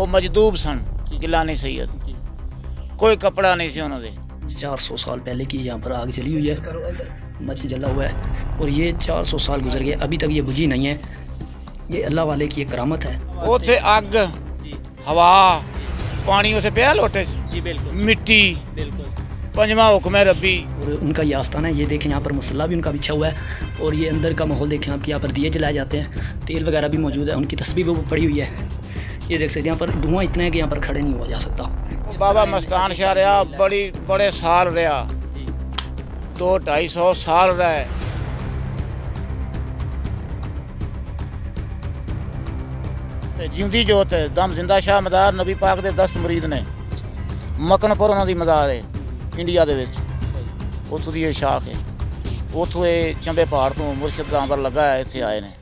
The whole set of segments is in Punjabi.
ਉਹ ਮਜਦੂਬ ਸਨ ਕਿਲਾ ਨਹੀਂ ਸਈਦ ਕੋਈ ਕਪੜਾ ਨਹੀਂ ਸੀ ਉਹਨਾਂ ਦੇ साल पहले की यहाँ पर आग जली हुई है मच जला हुआ है और ये चार सौ साल गुजर गए अभी तक ये बुझी नहीं है ये अल्लाह वाले की एक करामत है थे अग हवा पानी उसे पे लोटे जी बिल्कुल मिट्टी पंजमा हुक्म है रबी और उनका ये आस्थान है ये देखें यहाँ पर मसल्ला भी उनका बिछा हुआ है और ये अंदर का माहौल देखें आपके यहाँ पर दिए जलाए जाते हैं तेल वगैरह भी मौजूद है उनकी तस्वीर भी पड़ी हुई है ਇਹ ਦੇਖ ਸਕਦੇ ਹਾਂ ਪਰ पर ਇਤਨਾ ਹੈ ਕਿ कि यहाँ पर खड़े नहीं हुआ जा ਬਾਬਾ ਮਸਤਾਨ ਸ਼ਾਹ ਰਿਆ ਬੜੀ ਬੜੇ ਸਾਲ ਰਿਆ ਜੀ 2 250 ਸਾਲ ਰਿਆ ਤੇ है ਜਿਉਂਦੀ ਜੋਤ ਹੈ ਦਮ ਜ਼ਿੰਦਾ ਸ਼ਾਹ ਮਦਾਰ ਨਬੀ ਪਾਕ ਦੇ 10 ਮਰੀਦ ਨੇ ਮਕਨਪੁਰ ਉਹਨਾਂ ਦੀ ਮਜ਼ਾਰ ਹੈ ਇੰਡੀਆ ਦੇ ਵਿੱਚ ਉੱਥੋਂ ਦੀ ਇਹ ਸ਼ਾਖ ਹੈ ਉੱਥੋਂ ਇਹ ਚੰਬੇ ਪਹਾੜ ਤੋਂ ਮੁਰਸ਼ਿਦ ਦਾ ਲੱਗਾ ਹੈ ਇੱਥੇ ਆਏ ਨੇ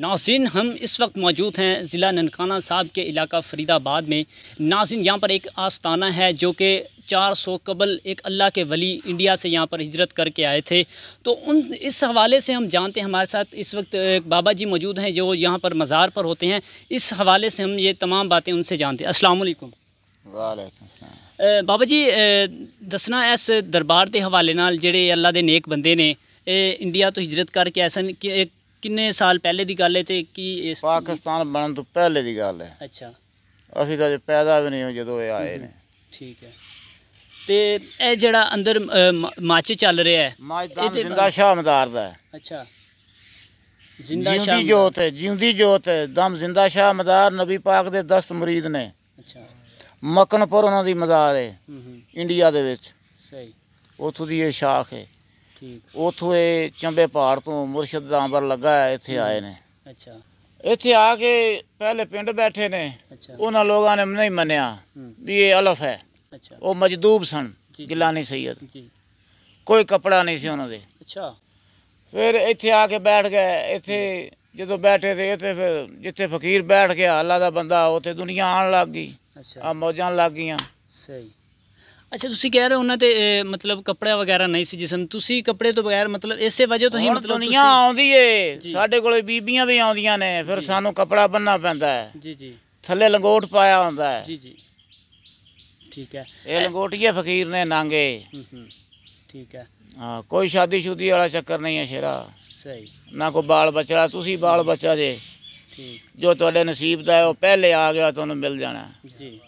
नाजिन हम इस वक्त मौजूद हैं ज़िला ननकाना साहब के इलाका फरीदाबाद में नाजिन यहाँ पर एक आस्ताना है जो कि चार सौ कबल एक अल्लाह के वली इंडिया से यहाँ पर हिजरत करके आए थे तो उन इस हवाले से हम जानते हैं हमारे साथ इस वक्त एक बाबा जी मौजूद हैं जो यहाँ पर मज़ार पर होते हैं इस हवाले से हम ये तमाम बातें उनसे जानते हैं असलकुम बाबा जी दसना इस दरबार के हवाले नाल जेड़े अल्लाह के नेक बंदे ने इंडिया तो हिजरत करके ऐसा ਕਿੰਨੇ ਸਾਲ ਪਹਿਲੇ ਦੀ ਗੱਲ ਹੈ ਤੇ ਕੀ ਇਸ ਪਾਕਿਸਤਾਨ ਬਣਨ ਤੋਂ ਪਹਿਲੇ ਦੀ ਗੱਲ ਹੈ ਅੱਛਾ ਅਸੀਂ ਤਾਂ ਜੇ ਪੈਦਾ ਵੀ ਨਹੀਂ ਹੋ ਜਦੋਂ ਇਹ ਆਏ ਨੇ ਠੀਕ ਹੈ ਤੇ ਇਹ ਜਿਹੜਾ ਅੰਦਰ ਮਾਚ ਚੱਲ ਰਿਹਾ ਹੈ ਤੇ ਜ਼ਿੰਦਾ ਸ਼ਾਮਦਾਰ ਦਾ ਹੈ ਅੱਛਾ ਜ਼ਿੰਦਾ ਸ਼ਾਮ ਦੀ ਜੋਤ ਹੈ ਜਿਉਂਦੀ ਜੋਤ ਹੈ ਦਮ ਜ਼ਿੰਦਾ ਸ਼ਾਮਦਾਰ ਨਬੀ ਪਾਕ ਦੇ 10 ਮੁਰੀਦ ਨੇ ਅੱਛਾ ਮਕਨਪੁਰ ਉਹਨਾਂ ਦੀ ਮਜ਼ਾਰ ਹੈ ਇੰਡੀਆ ਦੇ ਵਿੱਚ ਸਹੀ ਉਥੋਂ ਦੀ ਇਹ ਸ਼ਾਖ ਹੈ ਉਥੋਂ ਇਹ ਚੰਬੇ ਪਹਾੜ ਤੋਂ ਮੁਰਸ਼ਿਦ ਦਾ ਅੰਬਰ ਲੱਗਾ ਇੱਥੇ ਆਏ ਨੇ ਅੱਛਾ ਇੱਥੇ ਆ ਕੇ ਪਹਿਲੇ ਪਿੰਡ ਬੈਠੇ ਨੇ ਅੱਛਾ ਉਹਨਾਂ ਲੋਕਾਂ ਨੇ ਨਹੀਂ ਮੰਨਿਆ ਵੀ ਇਹ ਅਲਫ ਹੈ ਅੱਛਾ ਉਹ ਮਜਦੂਬ ਸਨ ਗਿਲਾਨੀ ਸੈਦ ਜੀ ਕੋਈ ਕਪੜਾ ਨਹੀਂ ਸੀ ਉਹਨਾਂ ਦੇ ਅੱਛਾ ਫਿਰ ਇੱਥੇ ਆ ਕੇ ਬੈਠ ਗਏ ਇੱਥੇ ਜਦੋਂ ਬੈਠੇ ਤੇ ਇੱਥੇ ਫਿਰ ਜਿੱਥੇ ਫਕੀਰ ਬੈਠ ਗਿਆ ਅੱਲਾ ਦਾ ਬੰਦਾ ਉੱਥੇ ਦੁਨੀਆ ਆਣ ਲੱਗ ਗਈ ਆ ਮੌਜਾਂ ਲੱਗ ਗਈਆਂ ਸਹੀ ਅੱਛਾ ਤੁਸੀਂ ਕਹਿ ਰਹੇ ਹੋ ਉਹਨਾਂ ਤੇ ਮਤਲਬ ਕੱਪੜਾ ਵਗੈਰਾ ਨਹੀਂ ਸੀ ਜਿਸਮ ਤੁਸੀਂ ਕੱਪੜੇ ਤੋਂ ਬਗੈਰ ਮਤਲਬ ਇਸੇ ਵਜ੍ਹਾ ਤੋਂ ਹੀ ਮਤਲਬ ਮਤਲਬ ਦੁਨੀਆ ਆਉਂਦੀ ਏ ਸਾਡੇ ਕੋਲੇ ਬੀਬੀਆਂ ਵੀ ਆਉਂਦੀਆਂ ਨੇ ਫਿਰ ਸਾਨੂੰ ਕੱਪੜਾ ਬੰਨਣਾ ਪੈਂਦਾ ਹੈ ਜੀ ਜੀ ਥੱਲੇ ਲੰਗੋਟ ਪਾਇਆ ਹੁੰਦਾ ਹੈ ਜੀ ਜੀ ਠੀਕ ਹੈ ਇਹ ਲੰਗੋਟੀਏ ਫਕੀਰ ਨੇ ਨਾਂਗੇ ਹੂੰ ਹੂੰ ਠੀਕ ਹੈ ਹਾਂ ਕੋਈ ਸ਼ਾਦੀ ਸ਼ੁਦੀ ਵਾਲਾ ਚੱਕਰ ਨਹੀਂ ਹੈ ਸ਼ੇਰਾ ਸਹੀ ਨਾ ਕੋ ਬਾਲ ਬੱਚਾ ਤੁਸੀਂ ਬਾਲ ਬਚਾ ਜੇ ਠੀਕ ਜੋ ਤੁਹਾਡੇ ਨਸੀਬ ਦਾ ਹੈ ਉਹ ਪਹਿਲੇ ਆ ਗਿਆ ਤੁਹਾਨੂੰ ਮਿਲ ਜਾਣਾ ਜੀ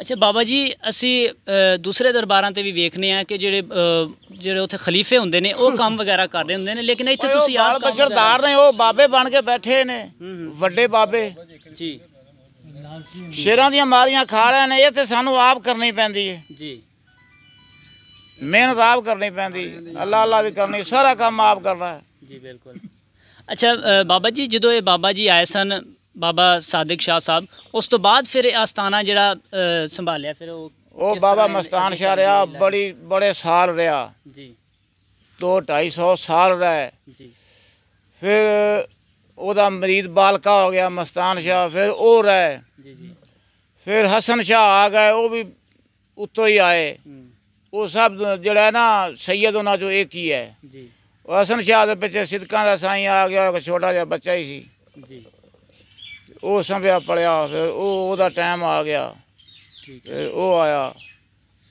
ਅੱਛਾ ਬਾਬਾ ਜੀ ਅਸੀਂ ਦੂਸਰੇ ਦਰਬਾਰਾਂ ਤੇ ਵੀ ਵੇਖਨੇ ਆ ਕਿ ਜਿਹੜੇ ਜਿਹੜੇ ਉੱਥੇ ਖਲੀਫੇ ਹੁੰਦੇ ਨੇ ਉਹ ਕੰਮ ਵਗੈਰਾ ਕਰਦੇ ਹੁੰਦੇ ਨੇ ਲੇਕਿਨ ਇੱਥੇ ਤੁਸੀਂ ਆਪ ਕੰਮ ਬਜਰਦਾਰ ਨੇ ਉਹ ਬਾਬੇ ਬਣ ਕੇ ਬੈਠੇ ਨੇ ਵੱਡੇ ਬਾਬੇ ਜੀ ਸ਼ੇਰਾਂ ਦੀਆਂ ਮਾਰੀਆਂ ਖਾ ਰਹੇ ਨੇ ਇੱਥੇ ਸਾਨੂੰ ਆਪ ਕਰਨੀ ਪੈਂਦੀ ਹੈ ਜੀ ਮਿਹਨਤ ਆਪ ਕਰਨੀ ਪੈਂਦੀ ਅੱਲਾ ਅੱਲਾ ਵੀ ਕਰਨੀ ਸਾਰਾ ਕੰਮ ਆਪ ਕਰਨਾ ਜੀ ਬਿਲਕੁਲ ਅੱਛਾ ਬਾਬਾ ਜੀ ਜਦੋਂ ਇਹ ਬਾਬਾ ਜੀ ਆਏ ਸਨ ਬਾਬਾ ਸਾਦਿਕ ਸ਼ਾਹ ਸਾਹਿਬ ਉਸ ਤੋਂ ਬਾਅਦ ਫਿਰ ਇਹ ਆਸਤਾਨਾ ਜਿਹੜਾ ਸੰਭਾਲਿਆ ਫਿਰ ਉਹ ਉਹ ਬਾਬਾ ਮਸਤਾਨ ਸ਼ਾਹ ਰਿਆ ਬੜੀ ਬੜੇ ਸਾਲ ਰਿਆ ਜੀ 2 250 ਸਾਲ ਰਿਆ ਜੀ ਫਿਰ ਉਹਦਾ ਮਰੀਦ ਬਾਲਕਾ ਹੋ ਗਿਆ ਮਸਤਾਨ ਸ਼ਾਹ ਫਿਰ ਉਹ ਰਹਿ ਜੀ ਜੀ ਫਿਰ ਹਸਨ ਸ਼ਾਹ ਆ ਗਏ ਉਹ ਵੀ ਉੱਤੋਂ ਹੀ ਆਏ ਉਹ ਸਭ ਜਿਹੜਾ ਨਾ ਸੈਦ ਉਹਨਾਂ ਚੋਂ ਇੱਕ ਹੀ ਹੈ ਜੀ ਉਹ ਹਸਨ ਸ਼ਾਹ ਦੇ ਪਿੱਛੇ ਸਿਦਕਾਂ ਦਾ ਸਾਈਂ ਆ ਗਿਆ ਇੱਕ ਛੋਟਾ ਜਿਹਾ ਬੱਚਾ ਹੀ ਸੀ ਜੀ ਉਹ ਸੰਭਿਆ ਪੜਿਆ ਫਿਰ ਉਹ ਉਹਦਾ ਟਾਈਮ ਆ ਗਿਆ ਹੈ ਉਹ ਆਇਆ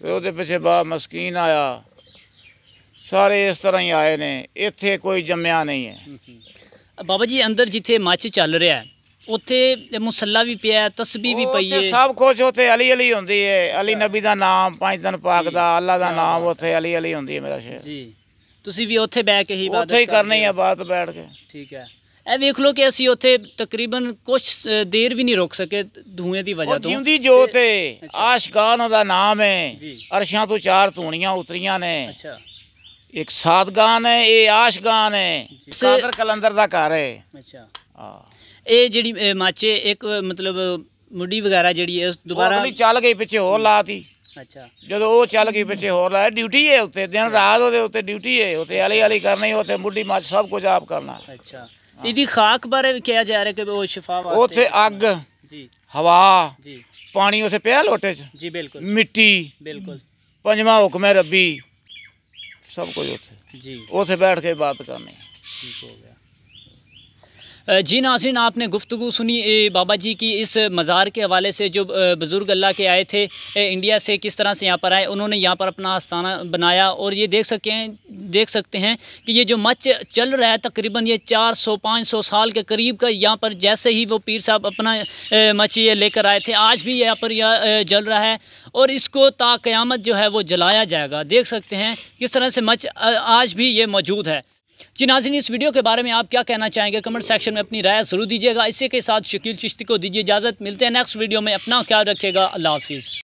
ਫਿਰ ਉਹਦੇ ਪਿੱਛੇ ਬਾ ਮਸਕੀਨ ਆਇਆ ਸਾਰੇ ਇਸ ਤਰ੍ਹਾਂ ਹੀ ਆਏ ਨੇ ਇੱਥੇ ਕੋਈ ਜੰਮਿਆ ਨਹੀਂ ਹੈ ਬਾਬਾ ਜੀ ਅੰਦਰ ਜਿੱਥੇ ਮੱਚ ਚੱਲ ਰਿਹਾ ਹੈ ਉੱਥੇ ਮੁਸੱਲਾ ਵੀ ਪਿਆ ਤਸਬੀਹ ਵੀ ਪਈ ਹੈ ਸਭ ਕੁਝ ਉੱਥੇ ਅਲੀ ਅਲੀ ਹੁੰਦੀ ਹੈ ਅਲੀ ਨਬੀ ਦਾ ਨਾਮ ਪੰਜ ਦਿਨ ਪਾਕ ਦਾ ਅੱਲਾ ਦਾ ਨਾਮ ਉੱਥੇ ਅਲੀ ਅਲੀ ਹੁੰਦੀ ਹੈ ਮੇਰਾ ਸ਼ੇਰ ਜੀ ਤੁਸੀਂ ਵੀ ਉੱਥੇ ਬੈ ਕੇ ਹੀ ਬਾਤ ਉੱਥੇ ਹੀ ਕਰਨੀ ਹੈ ਬਾਤ ਬੈਠ ਕੇ ਠੀਕ ਹੈ ਇਹ ਵੇਖ ਲਓ ਕਿ ਅਸੀਂ ਉੱਥੇ ਤਕਰੀਬਨ ਕੁਝ ਦੇਰ ਵੀ ਨਹੀਂ ਰੁਕ ਸਕੇ ਧੂਏ ਦੀ ਵਜ੍ਹਾ ਤੋਂ ਜਿੰਦੀ ਜੋਤ ਹੈ ਆਸ਼ਕਾਨ ਉਹਦਾ ਨਾਮ ਹੈ ਜੀ। ਅਰਸ਼ਾਂ ਤੋਂ ਚਾਰ ਧੂਣੀਆਂ ਉਤਰੀਆਂ ਨੇ ਅੱਛਾ ਇੱਕ ਸਾਦਗਾਨ ਹੈ ਇਹ ਆਸ਼ਗਾਨ ਹੈ ਸਾਦਰ ਕਲੰਦਰ ਦਾ ਘਰ ਹੈ ਅੱਛਾ ਇਹ ਜਿਹੜੀ ਮਾਚੇ ਇੱਕ ਮਤਲਬ ਮੁੱਢੀ ਵਗੈਰਾ ਜਿਹੜੀ ਹੈ ਦੁਬਾਰਾ ਦੁਬਾਰਾ ਚੱਲ ਗਈ ਪਿੱਛੇ ਹੋਰ ਲਾਤੀ ਅੱਛਾ ਜਦੋਂ ਉਹ ਚੱਲ ਗਈ ਪਿੱਛੇ ਹੋਰ ਲਾਇਆ ਡਿਊਟੀ ਹੈ ਉੱਤੇ ਦਿਨ ਰਾਤ ਉਹਦੇ ਉੱਤੇ ਡਿਊਟੀ ਹੈ ਉੱਤੇ ਆਲੀ ਆਲੀ ਕਰਨੀ ਉੱਤੇ ਮੁੱਢੀ ਮਾਚ ਸਭ ਕੁਝ ਆਪ ਕਰਨਾ ਅੱਛਾ ਇਹਦੀ ਖਾਕ ਬਾਰੇ ਵੀ ਕਿਹਾ ਜਾ ਰਿਹਾ ਕਿ ਉਹ ਸ਼ਿਫਾ ਵਾਸਤੇ ਉੱਥੇ ਅੱਗ ਜੀ ਹਵਾ ਜੀ ਪਾਣੀ ਉੱਥੇ ਪਿਆ ਲੋਟੇ 'ਚ ਜੀ ਬਿਲਕੁਲ ਮਿੱਟੀ ਬਿਲਕੁਲ ਪੰਜਵਾਂ ਹੁਕਮ ਹੈ ਰੱਬੀ ਸਭ ਕੁਝ ਉੱਥੇ ਜੀ ਉੱਥੇ ਬੈਠ ਕੇ ਬਾਤ ਕਰਨੀ ਠੀਕ ਹੋ ਗਿਆ जी नाजिन आपने गुफ्तु सुनी बाबा जी की इस मज़ार के हवाले से जो बुज़ुर्ग अल्लाह के आए थे इंडिया से किस तरह से यहाँ पर आए उन्होंने यहाँ पर अपना आस्थाना बनाया और ये देख सके देख सकते हैं कि ये जो मच चल रहा है तकरीबन ये चार सौ पाँच सौ साल के करीब का यहाँ पर जैसे ही वो पीर साहब अपना मच ये लेकर आए थे आज भी यहाँ पर यह जल रहा है और इसको ताक़यामत जो है वो जलाया जाएगा देख सकते हैं किस तरह से मच आज भी ये मौजूद है जी नाजिन इस वीडियो के बारे में आप क्या कहना चाहेंगे कमेंट सेक्शन में अपनी राय जरूर दीजिएगा इसी के साथ शकील चिश्ती को दीजिए इजाज़त मिलते हैं नेक्स्ट वीडियो में अपना ख्याल रखिएगा अल्लाह हाफिज़